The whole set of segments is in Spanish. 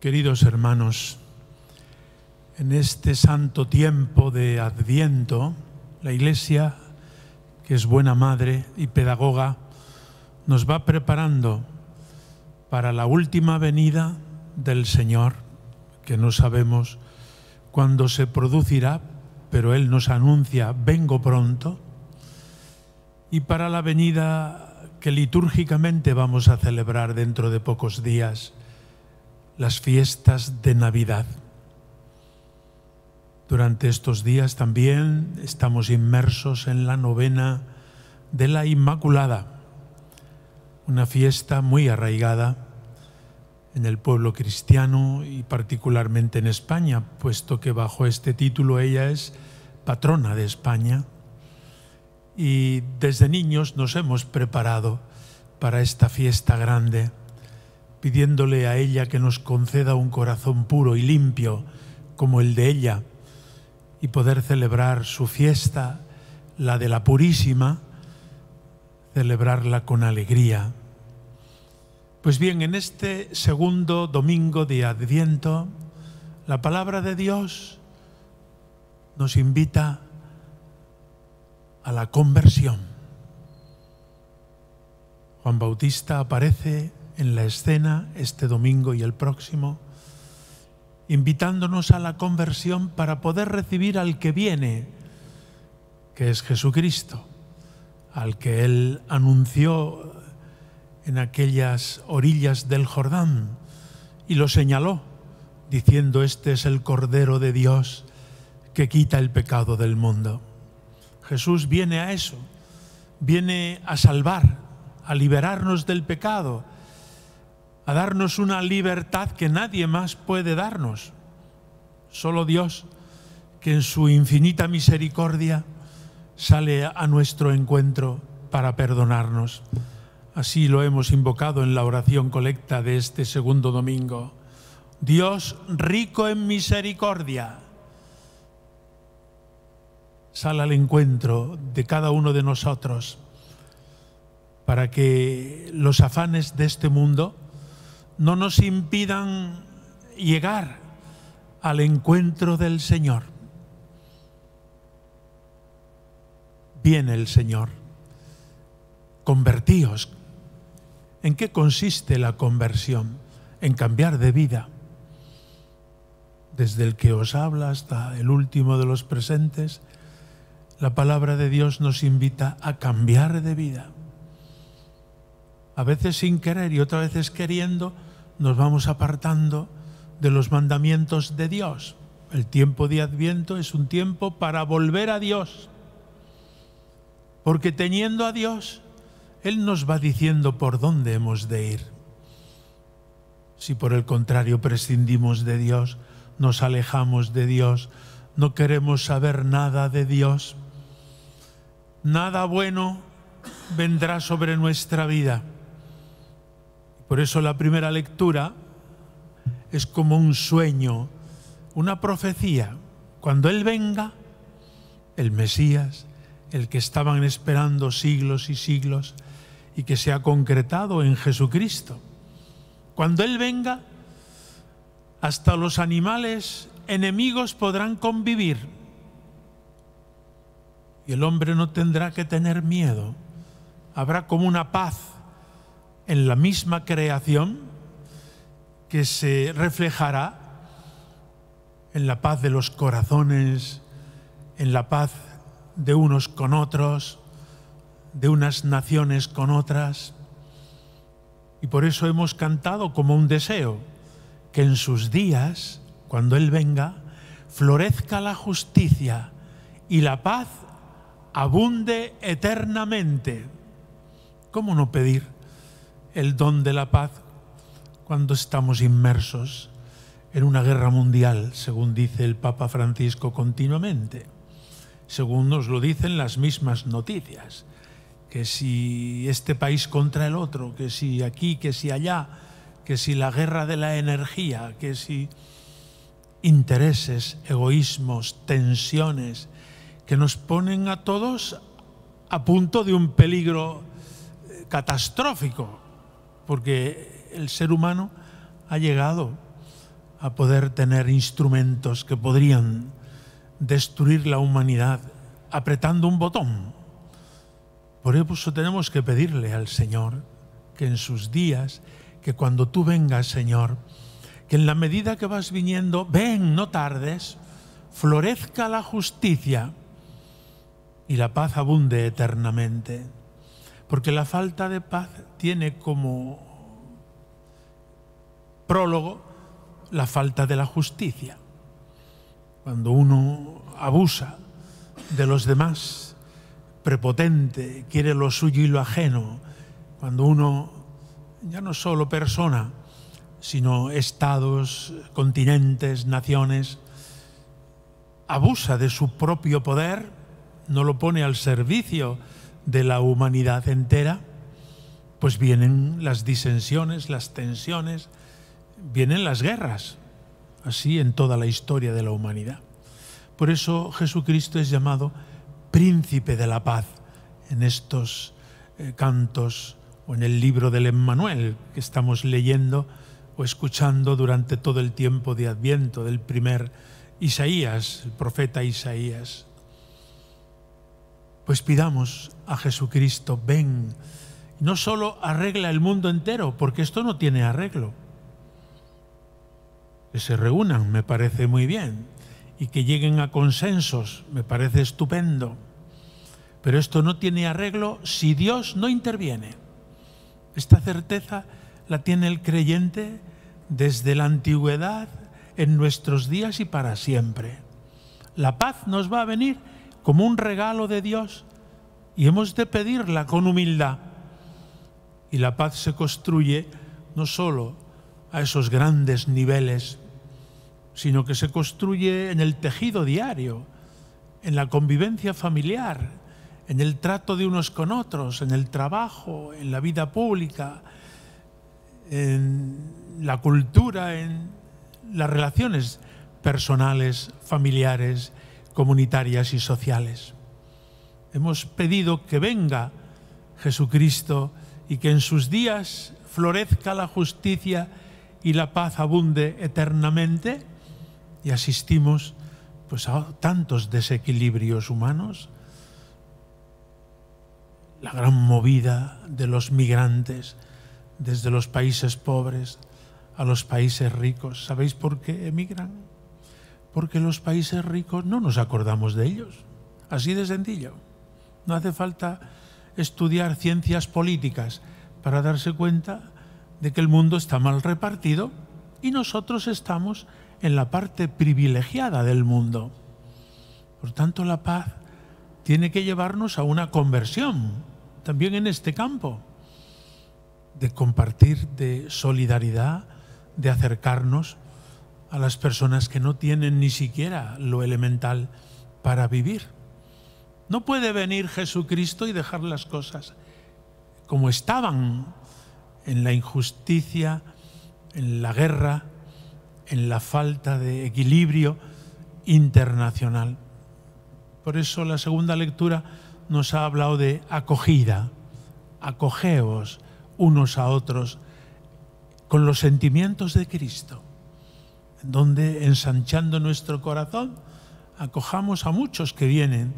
Queridos hermanos, en este santo tiempo de Adviento, la Iglesia, que es buena madre y pedagoga, nos va preparando para la última venida del Señor, que no sabemos cuándo se producirá, pero Él nos anuncia, vengo pronto, y para la venida que litúrgicamente vamos a celebrar dentro de pocos días las fiestas de Navidad. Durante estos días también estamos inmersos en la novena de la Inmaculada, una fiesta muy arraigada en el pueblo cristiano y particularmente en España, puesto que bajo este título ella es patrona de España. Y desde niños nos hemos preparado para esta fiesta grande pidiéndole a ella que nos conceda un corazón puro y limpio como el de ella y poder celebrar su fiesta, la de la Purísima, celebrarla con alegría. Pues bien, en este segundo domingo de Adviento, la palabra de Dios nos invita a la conversión. Juan Bautista aparece en la escena este domingo y el próximo, invitándonos a la conversión para poder recibir al que viene, que es Jesucristo, al que Él anunció en aquellas orillas del Jordán y lo señaló, diciendo, este es el Cordero de Dios que quita el pecado del mundo. Jesús viene a eso, viene a salvar, a liberarnos del pecado, a darnos una libertad que nadie más puede darnos. Solo Dios, que en su infinita misericordia sale a nuestro encuentro para perdonarnos. Así lo hemos invocado en la oración colecta de este segundo domingo. Dios rico en misericordia, sale al encuentro de cada uno de nosotros para que los afanes de este mundo no nos impidan llegar al encuentro del Señor. Viene el Señor. Convertíos. ¿En qué consiste la conversión? En cambiar de vida. Desde el que os habla hasta el último de los presentes, la palabra de Dios nos invita a cambiar de vida. A veces sin querer y otras veces queriendo, nos vamos apartando de los mandamientos de Dios. El tiempo de Adviento es un tiempo para volver a Dios, porque teniendo a Dios, Él nos va diciendo por dónde hemos de ir. Si por el contrario prescindimos de Dios, nos alejamos de Dios, no queremos saber nada de Dios, nada bueno vendrá sobre nuestra vida. Por eso la primera lectura es como un sueño, una profecía. Cuando Él venga, el Mesías, el que estaban esperando siglos y siglos y que se ha concretado en Jesucristo. Cuando Él venga, hasta los animales enemigos podrán convivir y el hombre no tendrá que tener miedo. Habrá como una paz en la misma creación que se reflejará en la paz de los corazones, en la paz de unos con otros, de unas naciones con otras. Y por eso hemos cantado como un deseo, que en sus días, cuando Él venga, florezca la justicia y la paz abunde eternamente. ¿Cómo no pedir el don de la paz cuando estamos inmersos en una guerra mundial, según dice el Papa Francisco continuamente, según nos lo dicen las mismas noticias, que si este país contra el otro, que si aquí, que si allá, que si la guerra de la energía, que si intereses, egoísmos, tensiones, que nos ponen a todos a punto de un peligro eh, catastrófico, porque el ser humano ha llegado a poder tener instrumentos que podrían destruir la humanidad apretando un botón. Por eso tenemos que pedirle al Señor que en sus días, que cuando tú vengas, Señor, que en la medida que vas viniendo, ven, no tardes, florezca la justicia y la paz abunde eternamente. Porque la falta de paz tiene como prólogo la falta de la justicia. Cuando uno abusa de los demás, prepotente, quiere lo suyo y lo ajeno, cuando uno, ya no solo persona, sino estados, continentes, naciones, abusa de su propio poder, no lo pone al servicio de la humanidad entera, pues vienen las disensiones, las tensiones, vienen las guerras, así en toda la historia de la humanidad. Por eso Jesucristo es llamado príncipe de la paz en estos eh, cantos o en el libro del Emmanuel que estamos leyendo o escuchando durante todo el tiempo de Adviento del primer Isaías, el profeta Isaías. Pues pidamos a Jesucristo, ven, no solo arregla el mundo entero, porque esto no tiene arreglo. Que se reúnan, me parece muy bien, y que lleguen a consensos, me parece estupendo. Pero esto no tiene arreglo si Dios no interviene. Esta certeza la tiene el creyente desde la antigüedad, en nuestros días y para siempre. La paz nos va a venir como un regalo de Dios y hemos de pedirla con humildad. Y la paz se construye no solo a esos grandes niveles, sino que se construye en el tejido diario, en la convivencia familiar, en el trato de unos con otros, en el trabajo, en la vida pública, en la cultura, en las relaciones personales, familiares comunitarias y sociales. Hemos pedido que venga Jesucristo y que en sus días florezca la justicia y la paz abunde eternamente y asistimos pues a tantos desequilibrios humanos la gran movida de los migrantes desde los países pobres a los países ricos. ¿Sabéis por qué emigran? porque los países ricos no nos acordamos de ellos. Así de sencillo. No hace falta estudiar ciencias políticas para darse cuenta de que el mundo está mal repartido y nosotros estamos en la parte privilegiada del mundo. Por tanto, la paz tiene que llevarnos a una conversión, también en este campo, de compartir, de solidaridad, de acercarnos a las personas que no tienen ni siquiera lo elemental para vivir. No puede venir Jesucristo y dejar las cosas como estaban en la injusticia, en la guerra, en la falta de equilibrio internacional. Por eso la segunda lectura nos ha hablado de acogida, acogeos unos a otros con los sentimientos de Cristo donde ensanchando nuestro corazón acojamos a muchos que vienen.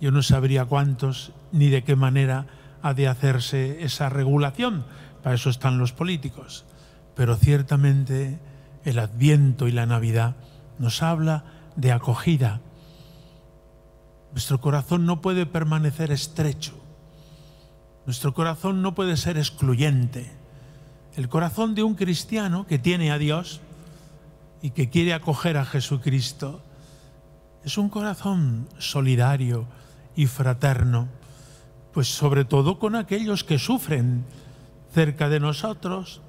Yo no sabría cuántos ni de qué manera ha de hacerse esa regulación, para eso están los políticos. Pero ciertamente el Adviento y la Navidad nos habla de acogida. Nuestro corazón no puede permanecer estrecho. Nuestro corazón no puede ser excluyente. El corazón de un cristiano que tiene a Dios y que quiere acoger a Jesucristo. Es un corazón solidario y fraterno, pues sobre todo con aquellos que sufren cerca de nosotros,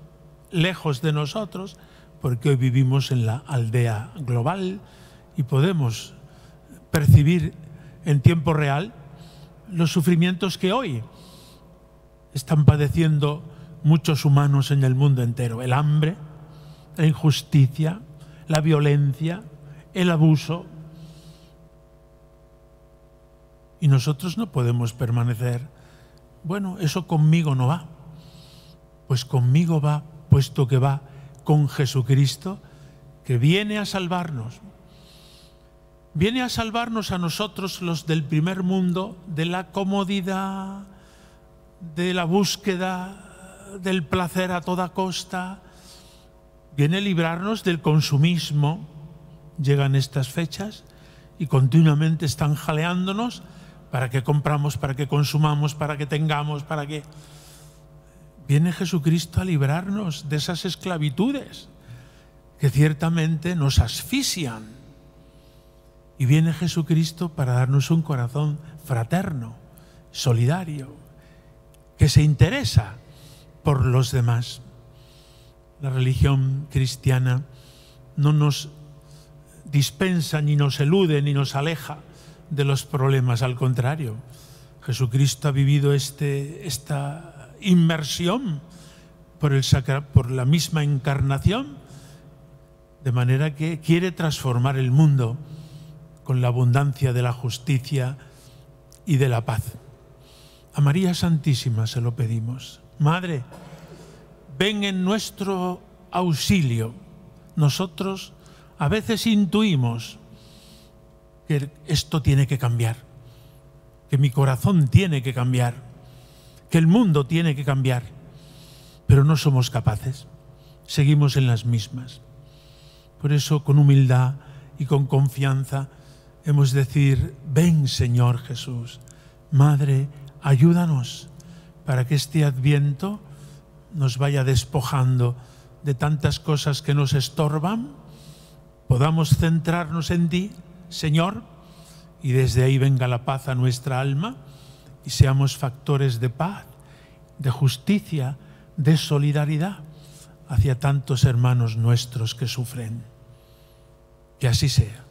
lejos de nosotros, porque hoy vivimos en la aldea global y podemos percibir en tiempo real los sufrimientos que hoy están padeciendo muchos humanos en el mundo entero, el hambre, la injusticia, la violencia, el abuso. Y nosotros no podemos permanecer, bueno, eso conmigo no va. Pues conmigo va, puesto que va con Jesucristo, que viene a salvarnos. Viene a salvarnos a nosotros los del primer mundo de la comodidad, de la búsqueda del placer a toda costa, viene a librarnos del consumismo. Llegan estas fechas y continuamente están jaleándonos para que compramos, para que consumamos, para que tengamos, para que... Viene Jesucristo a librarnos de esas esclavitudes que ciertamente nos asfixian. Y viene Jesucristo para darnos un corazón fraterno, solidario, que se interesa por los demás la religión cristiana no nos dispensa, ni nos elude, ni nos aleja de los problemas, al contrario. Jesucristo ha vivido este, esta inmersión por, el por la misma encarnación, de manera que quiere transformar el mundo con la abundancia de la justicia y de la paz. A María Santísima se lo pedimos. Madre, ven en nuestro auxilio. Nosotros a veces intuimos que esto tiene que cambiar, que mi corazón tiene que cambiar, que el mundo tiene que cambiar, pero no somos capaces, seguimos en las mismas. Por eso con humildad y con confianza hemos de decir, ven Señor Jesús, Madre, ayúdanos para que este adviento nos vaya despojando de tantas cosas que nos estorban, podamos centrarnos en ti, Señor, y desde ahí venga la paz a nuestra alma y seamos factores de paz, de justicia, de solidaridad hacia tantos hermanos nuestros que sufren. Que así sea.